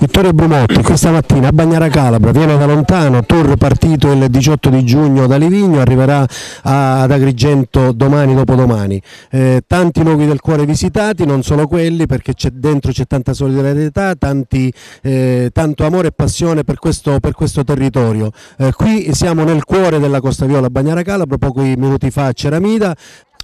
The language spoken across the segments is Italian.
Vittorio Brumotti questa mattina a Bagnara Calabra viene da lontano, tour partito il 18 di giugno da Livigno, arriverà ad Agrigento domani dopodomani. Eh, tanti luoghi del cuore visitati, non solo quelli perché c'è, dentro c'è tanta solidarietà, tanti, eh, tanto amore e passione per questo, per questo territorio. Eh, qui siamo nel cuore della Costa Viola a Bagnara Calabra, pochi minuti fa a Ceramida,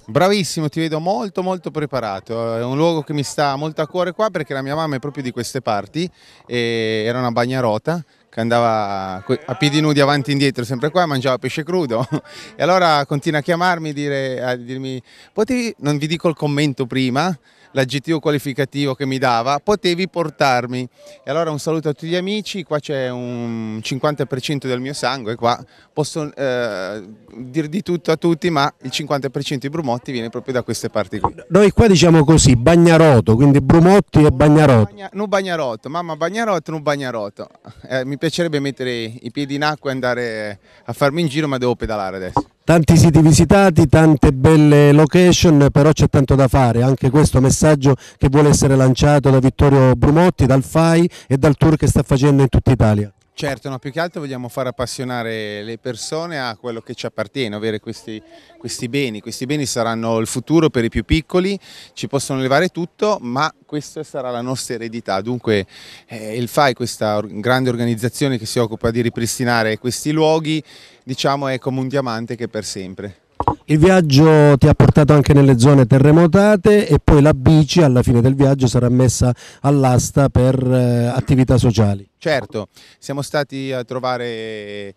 Bravissimo, ti vedo molto molto preparato, è un luogo che mi sta molto a cuore qua perché la mia mamma è proprio di queste parti e era una bagnarota che andava a piedi nudi avanti e indietro, sempre qua, e mangiava pesce crudo e allora continua a chiamarmi dire, a dirmi, potevi, non vi dico il commento prima, l'aggettivo qualificativo che mi dava, potevi portarmi. E allora un saluto a tutti gli amici, qua c'è un 50% del mio sangue, qua posso eh, dire di tutto a tutti, ma il 50% di Brumotti viene proprio da queste parti qui. Noi qua diciamo così, Bagnaroto, quindi Brumotti e Bagnaroto. Non Bagnaroto, mamma Bagnaroto, non Bagnaroto. Eh, mi piacerebbe mettere i piedi in acqua e andare a farmi in giro, ma devo pedalare adesso tanti siti visitati, tante belle location, però c'è tanto da fare, anche questo messaggio che vuole essere lanciato da Vittorio Brumotti, dal FAI e dal tour che sta facendo in tutta Italia. Certo, no, più che altro vogliamo far appassionare le persone a quello che ci appartiene, ovvero questi, questi, beni. Questi beni saranno il futuro per i più piccoli, ci possono levare tutto, ma questa sarà la nostra eredità. Dunque eh, il FAI, questa grande organizzazione che si occupa di ripristinare questi luoghi, diciamo è come un diamante che è per sempre. Il viaggio ti ha portato anche nelle zone terremotate e poi la bici alla fine del viaggio sarà messa all'asta per eh, attività sociali. Certo, siamo stati a trovare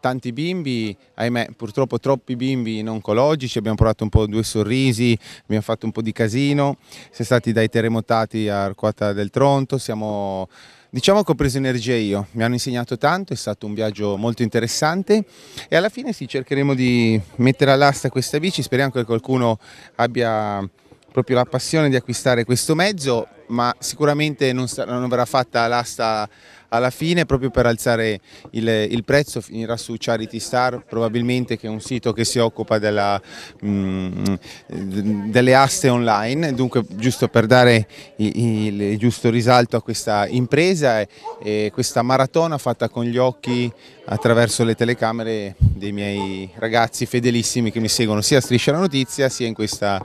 tanti bimbi, ahimè purtroppo troppi bimbi non oncologici, abbiamo provato un po' due sorrisi, abbiamo fatto un po' di casino, siamo stati dai terremotati a Arquata del Tronto, siamo Diciamo che ho preso energia io, mi hanno insegnato tanto, è stato un viaggio molto interessante e alla fine sì, cercheremo di mettere all'asta questa bici, speriamo che qualcuno abbia proprio la passione di acquistare questo mezzo, ma sicuramente non, sarà, non verrà fatta l'asta alla fine proprio per alzare il, il prezzo finirà su Charity Star, probabilmente che è un sito che si occupa della, mh, mm, delle aste online, dunque giusto per dare il, il giusto risalto a questa impresa e, e questa maratona fatta con gli occhi attraverso le telecamere dei miei ragazzi fedelissimi che mi seguono sia a Striscia la Notizia sia in questa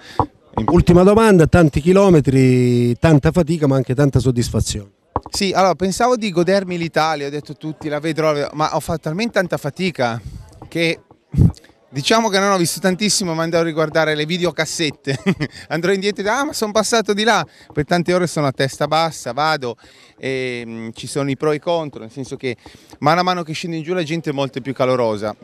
Ultima domanda, tanti chilometri, tanta fatica ma anche tanta soddisfazione. Sì, allora pensavo di godermi l'Italia, ho detto tutti, la vedrò, la vedrò, ma ho fatto talmente tanta fatica che diciamo che non ho visto tantissimo, ma andrò a riguardare le videocassette, andrò indietro e dico, ah ma sono passato di là, per tante ore sono a testa bassa, vado, e, ehm, mh, ci sono i pro e i contro, nel senso che mano a mano che scendo in giù la gente è molto più calorosa,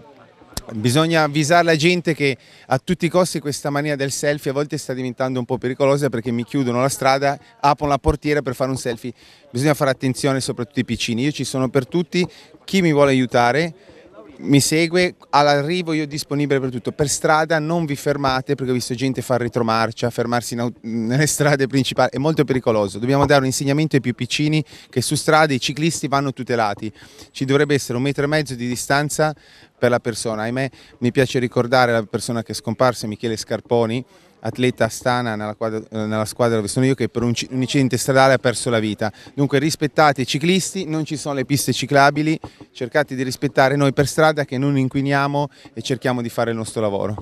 Bisogna avvisare la gente che a tutti i costi questa mania del selfie a volte sta diventando un po' pericolosa perché mi chiudono la strada, aprono la portiera per fare un selfie. Bisogna fare attenzione soprattutto ai piccini, io ci sono per tutti, chi mi vuole aiutare mi segue, all'arrivo io disponibile per tutto, per strada non vi fermate perché ho visto gente fare retromarcia, fermarsi nelle strade principali, è molto pericoloso, dobbiamo dare un insegnamento ai più piccini che su strada i ciclisti vanno tutelati, ci dovrebbe essere un metro e mezzo di distanza per la persona, ahimè mi piace ricordare la persona che è scomparsa, Michele Scarponi, atleta astana nella, quadra, eh, nella squadra dove sono io che per un, un incidente stradale ha perso la vita. Dunque rispettate i ciclisti, non ci sono le piste ciclabili, cercate di rispettare noi per strada che non inquiniamo e cerchiamo di fare il nostro lavoro.